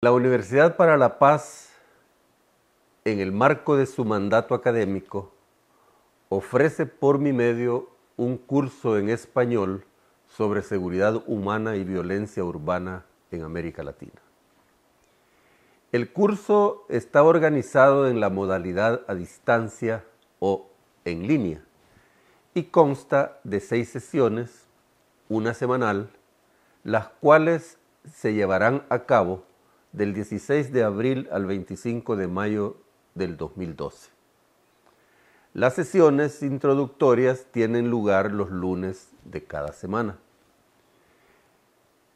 La Universidad para la Paz, en el marco de su mandato académico, ofrece por mi medio un curso en español sobre seguridad humana y violencia urbana en América Latina. El curso está organizado en la modalidad a distancia o en línea y consta de seis sesiones, una semanal, las cuales se llevarán a cabo del 16 de abril al 25 de mayo del 2012. Las sesiones introductorias tienen lugar los lunes de cada semana.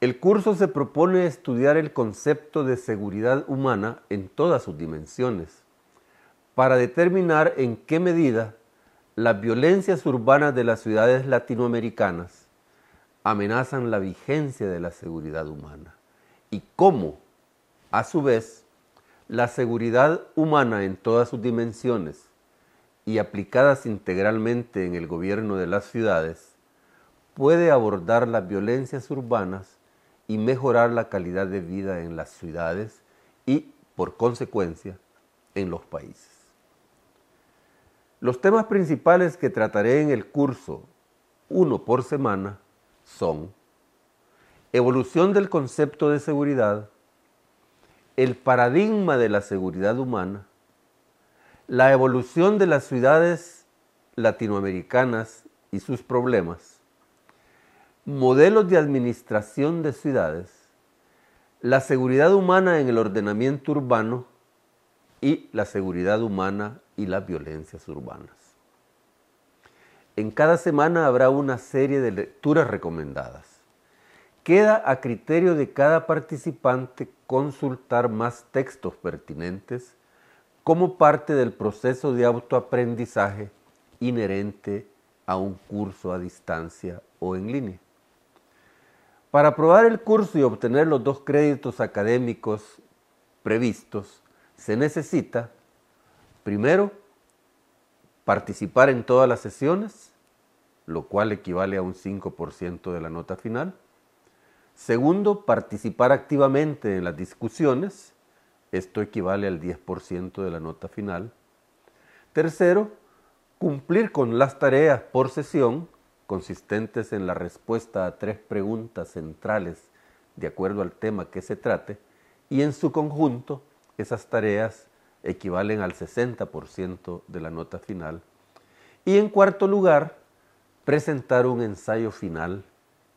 El curso se propone estudiar el concepto de seguridad humana en todas sus dimensiones, para determinar en qué medida las violencias urbanas de las ciudades latinoamericanas amenazan la vigencia de la seguridad humana y cómo a su vez, la seguridad humana en todas sus dimensiones y aplicadas integralmente en el gobierno de las ciudades, puede abordar las violencias urbanas y mejorar la calidad de vida en las ciudades y, por consecuencia, en los países. Los temas principales que trataré en el curso, uno por semana, son evolución del concepto de seguridad, el paradigma de la seguridad humana, la evolución de las ciudades latinoamericanas y sus problemas, modelos de administración de ciudades, la seguridad humana en el ordenamiento urbano y la seguridad humana y las violencias urbanas. En cada semana habrá una serie de lecturas recomendadas Queda a criterio de cada participante consultar más textos pertinentes como parte del proceso de autoaprendizaje inherente a un curso a distancia o en línea. Para aprobar el curso y obtener los dos créditos académicos previstos, se necesita, primero, participar en todas las sesiones, lo cual equivale a un 5% de la nota final. Segundo, participar activamente en las discusiones. Esto equivale al 10% de la nota final. Tercero, cumplir con las tareas por sesión, consistentes en la respuesta a tres preguntas centrales de acuerdo al tema que se trate, y en su conjunto esas tareas equivalen al 60% de la nota final. Y en cuarto lugar, presentar un ensayo final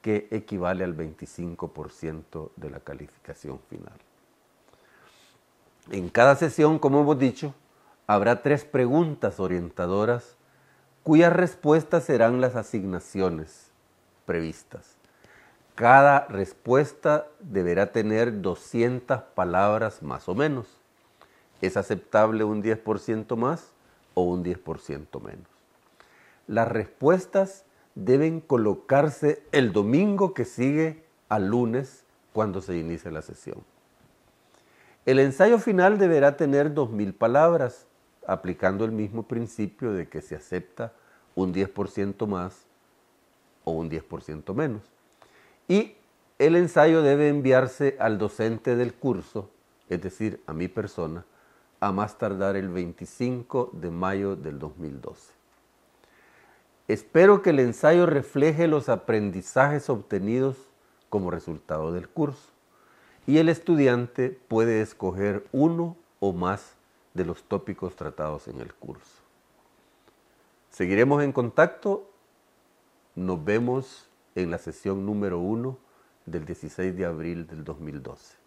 que equivale al 25% de la calificación final. En cada sesión, como hemos dicho, habrá tres preguntas orientadoras cuyas respuestas serán las asignaciones previstas. Cada respuesta deberá tener 200 palabras más o menos. ¿Es aceptable un 10% más o un 10% menos? Las respuestas deben colocarse el domingo que sigue al lunes cuando se inicie la sesión. El ensayo final deberá tener 2.000 palabras, aplicando el mismo principio de que se acepta un 10% más o un 10% menos. Y el ensayo debe enviarse al docente del curso, es decir, a mi persona, a más tardar el 25 de mayo del 2012. Espero que el ensayo refleje los aprendizajes obtenidos como resultado del curso y el estudiante puede escoger uno o más de los tópicos tratados en el curso. Seguiremos en contacto. Nos vemos en la sesión número 1 del 16 de abril del 2012.